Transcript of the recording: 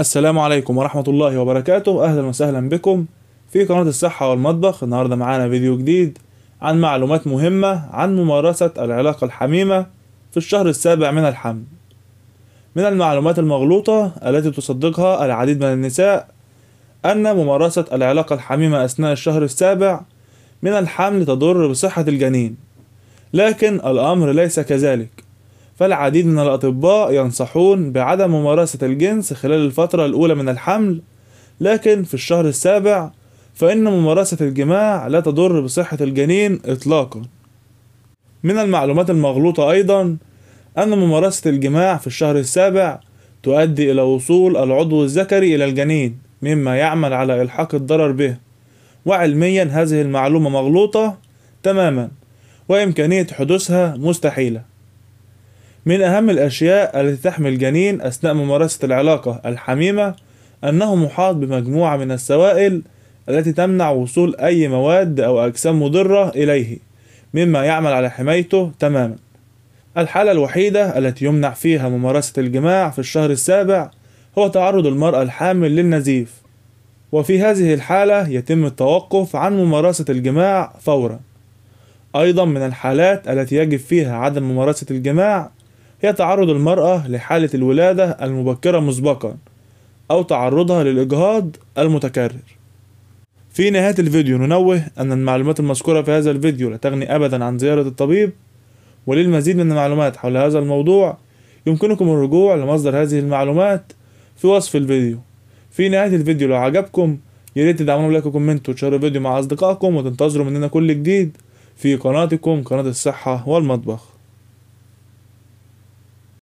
السلام عليكم ورحمة الله وبركاته أهلا وسهلا بكم في قناة الصحة والمطبخ النهاردة معانا فيديو جديد عن معلومات مهمة عن ممارسة العلاقة الحميمة في الشهر السابع من الحمل من المعلومات المغلوطة التي تصدقها العديد من النساء أن ممارسة العلاقة الحميمة أثناء الشهر السابع من الحمل تضر بصحة الجنين لكن الأمر ليس كذلك فالعديد من الأطباء ينصحون بعدم ممارسة الجنس خلال الفترة الأولى من الحمل لكن في الشهر السابع فإن ممارسة الجماع لا تضر بصحة الجنين إطلاقا من المعلومات المغلوطة أيضا أن ممارسة الجماع في الشهر السابع تؤدي إلى وصول العضو الذكري إلى الجنين مما يعمل على إلحاق الضرر به وعلميا هذه المعلومة مغلوطة تماما وإمكانية حدوثها مستحيلة من أهم الأشياء التي تحمي الجنين أثناء ممارسة العلاقة الحميمة أنه محاط بمجموعة من السوائل التي تمنع وصول أي مواد أو أجسام مضرة إليه مما يعمل على حمايته تماما الحالة الوحيدة التي يمنع فيها ممارسة الجماع في الشهر السابع هو تعرض المرأة الحامل للنزيف وفي هذه الحالة يتم التوقف عن ممارسة الجماع فورا أيضا من الحالات التي يجب فيها عدم ممارسة الجماع هي تعرض المرأة لحالة الولادة المبكرة مسبقا أو تعرضها للإجهاض المتكرر في نهاية الفيديو ننوه أن المعلومات المذكورة في هذا الفيديو لا تغني أبدا عن زيارة الطبيب وللمزيد من المعلومات حول هذا الموضوع يمكنكم الرجوع لمصدر هذه المعلومات في وصف الفيديو في نهاية الفيديو لو عجبكم ياريت تدعمونا بلايك وكومنت وتشاركوا الفيديو مع أصدقائكم وتنتظروا مننا كل جديد في قناتكم قناة الصحة والمطبخ